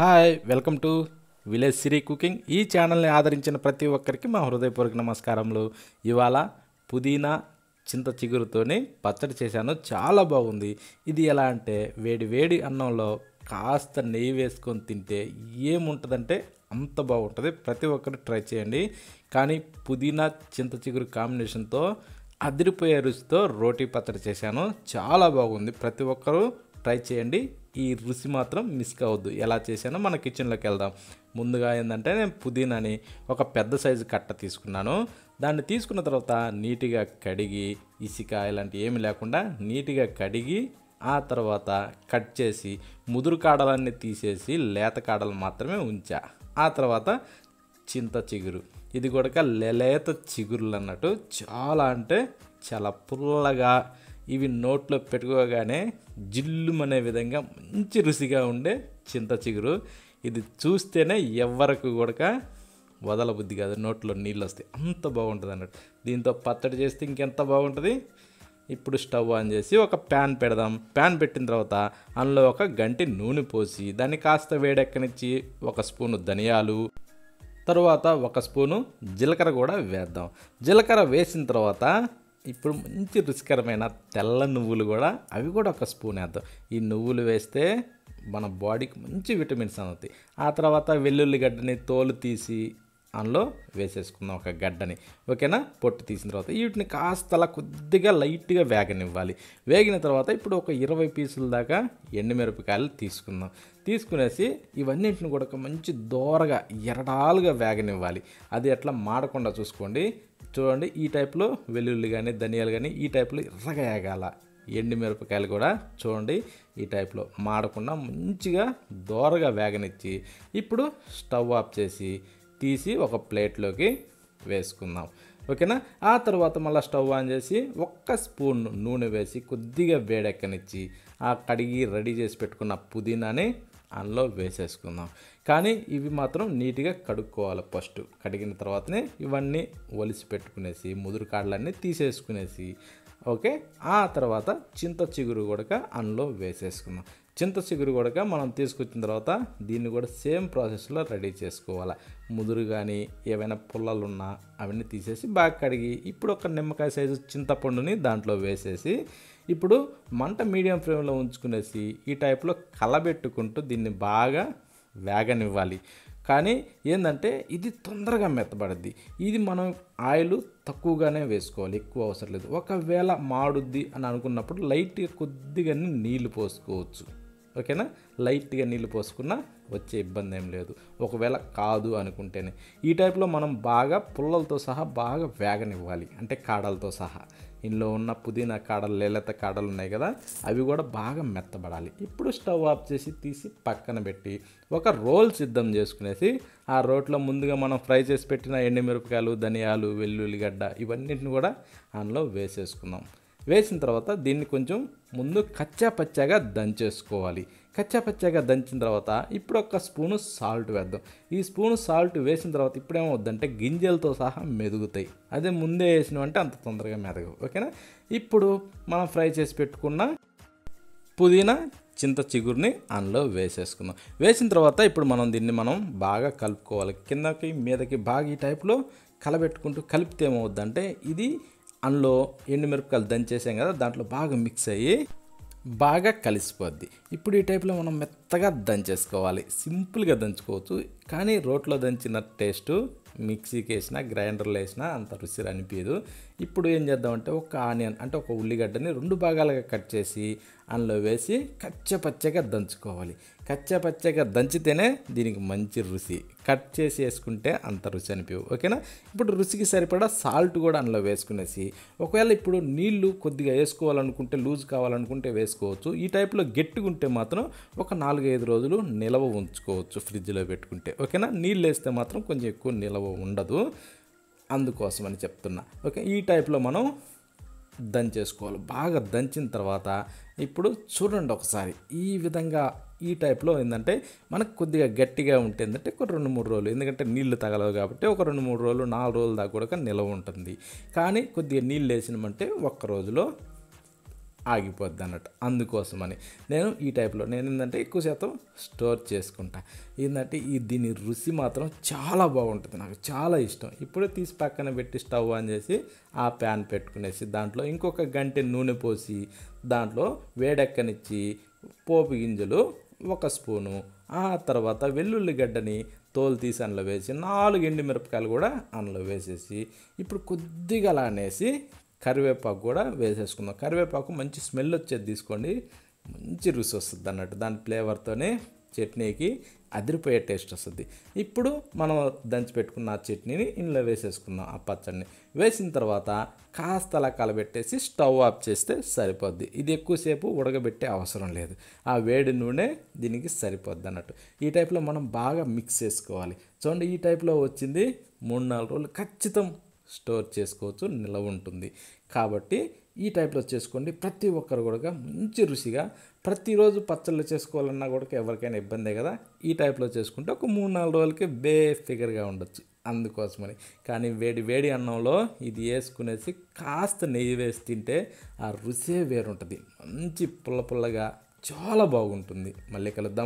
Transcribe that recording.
hi welcome to village Siri cooking ఈ ఛానల్ని ఆదరించిన ప్రతి ఒక్కరికి మా హృదయపూర్వక నమస్కారములు ఇవాళ పుదీనా చింత చిగురుతోని పచ్చడి చేశాను చాలా బాగుంది ఇది ఎలా అంటే వేడి వేడి అన్నంలో కాస్త నెయ్యి వేసుకొని తింటే ఏముంటుందంటే అంత బాగుంటుంది ప్రతి ఒక్కరు ట్రై చేయండి కానీ పుదీనా చింత చిగురు కాంబినేషన్తో అదిరిపోయే రుచితో రోటీ పచ్చడి చేశాను చాలా బాగుంది ప్రతి ఒక్కరూ ట్రై చేయండి ఈ రుచి మాత్రం మిస్ కావద్దు ఎలా చేసానో మన కిచెన్లోకి వెళ్దాం ముందుగా ఏంటంటే నేను పుదీనాని ఒక పెద్ద సైజు కట్ట తీసుకున్నాను దాన్ని తీసుకున్న తర్వాత నీట్గా కడిగి ఇసుక ఇలాంటి ఏమి లేకుండా నీట్గా కడిగి ఆ తర్వాత కట్ చేసి ముదురు కాడలన్నీ తీసేసి లేత కాడలు మాత్రమే ఉంచా ఆ తర్వాత చింత చిగురు ఇది కూడా లేత చిగురులు అన్నట్టు చాలా అంటే చాలా పుల్లగా ఇవి నోట్లో పెట్టుకోగానే జిల్లుమనే విధంగా మంచి రుచిగా ఉండే చింత చిగురు ఇది చూస్తేనే ఎవరికి కూడా వదలబుద్ధి కాదు నోట్లో నీళ్ళు వస్తాయి అంత బాగుంటుంది అన్నట్టు దీంతో పచ్చడి చేస్తే ఇంకెంత బాగుంటుంది ఇప్పుడు స్టవ్ ఆన్ చేసి ఒక ప్యాన్ పెడదాం ప్యాన్ పెట్టిన తర్వాత అందులో ఒక గంటి నూనె పోసి దాన్ని కాస్త వేడెక్కనిచ్చి ఒక స్పూను ధనియాలు తర్వాత ఒక స్పూను జీలకర్ర కూడా వేద్దాం జీలకర్ర వేసిన తర్వాత ఇప్పుడు మంచి రుచికరమైన తెల్ల నువ్వులు కూడా అవి కూడా ఒక స్పూన్ వేద్దాం ఈ నువ్వులు వేస్తే మన బాడీకి మంచి విటమిన్స్ అవుతాయి ఆ తర్వాత వెల్లుల్లిగడ్డని తోలు తీసి అందులో వేసేసుకుందాం ఒక గడ్డని ఓకేనా పొట్టు తీసిన తర్వాత వీటిని కాస్త కొద్దిగా లైట్గా వేగనివ్వాలి వేగిన తర్వాత ఇప్పుడు ఒక ఇరవై పీసుల దాకా ఎండుమిరపకాయలు తీసుకుందాం తీసుకునేసి ఇవన్నింటిని కూడా ఒక మంచి దోరగా ఎరడాలుగా వేగనివ్వాలి అది ఎట్లా మాడకుండా చూసుకోండి చూడండి ఈ టైప్లో వెల్లుల్లి కానీ ధనియాలు కానీ ఈ టైప్లో ఎర్రగా వేగాల ఎండుమిరపకాయలు కూడా చూడండి ఈ టైప్లో మాడకుండా మంచిగా దోరగా వేగనిచ్చి ఇప్పుడు స్టవ్ ఆఫ్ చేసి తీసి ఒక ప్లేట్లోకి వేసుకుందాం ఓకేనా ఆ తర్వాత మళ్ళీ స్టవ్ ఆన్ చేసి ఒక్క స్పూన్ నూనె వేసి కొద్దిగా వేడెక్కనిచ్చి ఆ కడిగి రెడీ చేసి పెట్టుకున్న పుదీనాని అందులో వేసేసుకుందాం కానీ ఇవి మాత్రం నీట్గా కడుక్కోవాలి ఫస్ట్ కడిగిన తర్వాతనే ఇవన్నీ ఒలిసి పెట్టుకునేసి ముదురు కాడలన్నీ తీసేసుకునేసి ఓకే ఆ తర్వాత చింత చిగురు కూడా అందులో వేసేసుకుందాం చింత చిగురు కూడా మనం తీసుకొచ్చిన తర్వాత దీన్ని కూడా సేమ్ ప్రాసెస్లో రెడీ చేసుకోవాలి ముదురు కానీ ఏవైనా పుల్లలు ఉన్నా అవన్నీ తీసేసి బాగా కడిగి ఇప్పుడు ఒక నిమ్మకాయ సైజు చింతపండుని దాంట్లో వేసేసి ఇప్పుడు మంట మీడియం ఫ్లేమ్లో ఉంచుకునేసి ఈ టైప్లో కలబెట్టుకుంటూ దీన్ని బాగా వేగనివ్వాలి కానీ ఏంటంటే ఇది తొందరగా మెత్తబడద్ది ఇది మనం ఆయిల్ తక్కువగానే వేసుకోవాలి ఎక్కువ అవసరం లేదు ఒకవేళ మాడుద్ది అని అనుకున్నప్పుడు లైట్గా కొద్దిగానే నీళ్లు పోసుకోవచ్చు ఓకేనా లైట్గా నీళ్ళు పోసుకున్నా వచ్చే ఇబ్బంది ఏం లేదు ఒకవేళ కాదు అనుకుంటేనే ఈ టైప్లో మనం బాగా పుల్లలతో సహా బాగా వేగనివ్వాలి అంటే కాడలతో సహా ఇంట్లో ఉన్న పుదీనా కాడలు లేలత కాడలు ఉన్నాయి కదా అవి కూడా బాగా మెత్తబడాలి ఇప్పుడు స్టవ్ ఆఫ్ చేసి తీసి పక్కన పెట్టి ఒక రోల్ సిద్ధం చేసుకునేసి ఆ రోట్లో ముందుగా మనం ఫ్రై చేసి పెట్టిన ఎండుమిరపకాయలు ధనియాలు వెల్లుల్లిగడ్డ ఇవన్నింటిని కూడా అందులో వేసేసుకుందాం వేసిన తర్వాత దీన్ని కొంచెం ముందు కచ్చా పచ్చాగా దంచేసుకోవాలి కచ్చా పచ్చాగా దంచిన తర్వాత ఇప్పుడు ఒక స్పూను సాల్ట్ వేద్దాం ఈ స్పూను సాల్ట్ వేసిన తర్వాత ఇప్పుడేమవుద్దంటే గింజలతో సహా మెదుగుతాయి అదే ముందే వేసినవంటే అంత తొందరగా మెదగవు ఓకేనా ఇప్పుడు మనం ఫ్రై చేసి పెట్టుకున్న పుదీనా చింత చిగురిని అందులో వేసేసుకుందాం వేసిన తర్వాత ఇప్పుడు మనం దీన్ని మనం బాగా కలుపుకోవాలి కిందకి మీదకి బాగా ఈ టైప్లో కలబెట్టుకుంటూ కలిపితే ఏమవుద్దంటే ఇది అందులో ఎండుమిరపకాయలు దంచేసాం కదా దాంట్లో బాగా మిక్స్ అయ్యి బాగా కలిసిపోద్ది ఇప్పుడు ఈ టైప్లో మనం మెత్తగా దంచేసుకోవాలి సింపుల్గా దంచుకోవచ్చు కానీ రోట్లో దంచిన టేస్టు మిక్సీకి వేసినా గ్రైండర్లో వేసినా అంత రుచి అనిపించదు ఇప్పుడు ఏం చేద్దామంటే ఒక ఆనియన్ అంటే ఒక ఉల్లిగడ్డని రెండు భాగాలుగా కట్ చేసి అందులో వేసి కచ్చపచ్చగా దంచుకోవాలి కచ్చపచ్చగా దంచితేనే దీనికి మంచి రుచి కట్ చేసి వేసుకుంటే అంత రుచి అనిపివు ఓకేనా ఇప్పుడు రుచికి సరిపడా సాల్ట్ కూడా అందులో వేసుకునేసి ఒకవేళ ఇప్పుడు నీళ్లు కొద్దిగా వేసుకోవాలనుకుంటే లూజ్ కావాలనుకుంటే వేసుకోవచ్చు ఈ టైప్లో ఉంటే మాత్రం ఒక నాలుగైదు రోజులు నిలవ ఉంచుకోవచ్చు ఫ్రిడ్జ్లో పెట్టుకుంటే ఓకేనా నీళ్ళు వేస్తే మాత్రం కొంచెం ఎక్కువ నిలవ ఉండదు అందుకోసం అని చెప్తున్నా ఓకే ఈ టైప్లో మనం దంచేసుకోవాలి బాగా దంచిన తర్వాత ఇప్పుడు చూడండి ఒకసారి ఈ విధంగా ఈ టైప్లో ఏంటంటే మనకు కొద్దిగా గట్టిగా ఉంటే ఏంటంటే ఒక రెండు మూడు రోజులు ఎందుకంటే నీళ్లు తగలవు కాబట్టి ఒక రెండు మూడు రోజులు నాలుగు రోజుల దాకా కూడా నిలవ ఉంటుంది కానీ కొద్దిగా నీళ్ళు వేసినామంటే ఒక్క రోజులో ఆగిపోద్ది అన్నట్టు అందుకోసమని నేను ఈ టైప్లో నేను ఏంటంటే ఎక్కువ శాతం స్టోర్ చేసుకుంటా ఏంటంటే ఈ దీని రుచి మాత్రం చాలా బాగుంటుంది నాకు చాలా ఇష్టం ఇప్పుడే తీసి పక్కన పెట్టి స్టవ్ అని చేసి ఆ ప్యాన్ పెట్టుకునేసి దాంట్లో ఇంకొక గంటె నూనె పోసి దాంట్లో వేడెక్కనిచ్చి పోపు గింజలు ఒక స్పూను ఆ తర్వాత వెల్లుల్లిగడ్డని తోలు తీసి అందులో వేసి నాలుగు ఎండు మిరపకాయలు కూడా అందులో వేసేసి ఇప్పుడు కొద్దిగా అలా అనేసి కరివేపాకు కూడా వేసేసుకుందాం కరివేపాకు మంచి స్మెల్ వచ్చేది తీసుకోండి మంచి రుచి వస్తుంది అన్నట్టు దాని ఫ్లేవర్తోనే చట్నీకి అదిరిపోయే టేస్ట్ వస్తుంది ఇప్పుడు మనం దంచి పెట్టుకున్న ఆ చట్నీని ఇందులో వేసేసుకుందాం ఆ పచ్చడిని వేసిన తర్వాత కాస్త అలా కలబెట్టేసి స్టవ్ ఆఫ్ చేస్తే సరిపోద్ది ఇది ఎక్కువసేపు ఉడకబెట్టే అవసరం లేదు ఆ వేడి నూనె దీనికి సరిపోద్ది అన్నట్టు ఈ టైప్లో మనం బాగా మిక్స్ చేసుకోవాలి చూడండి ఈ టైప్లో వచ్చింది మూడు నాలుగు రోజులు ఖచ్చితం స్టోర్ చేసుకోవచ్చు నిల్వ ఉంటుంది కాబట్టి ఈ టైప్లో చేసుకోండి ప్రతి ఒక్కరు కూడా మంచి రుచిగా ప్రతిరోజు పచ్చళ్ళు చేసుకోవాలన్నా కూడా ఎవరికైనా ఇబ్బందే కదా ఈ టైప్లో చేసుకుంటే ఒక మూడు నాలుగు రోజులకి బే ఫిగర్గా ఉండొచ్చు అందుకోసమని కానీ వేడి వేడి అన్నంలో ఇది వేసుకునేసి కాస్త నెయ్యి వేసి తింటే ఆ రుచే వేరుంటుంది మంచి పుల్ల పుల్లగా చాలా బాగుంటుంది మళ్ళీ కలుద్దాం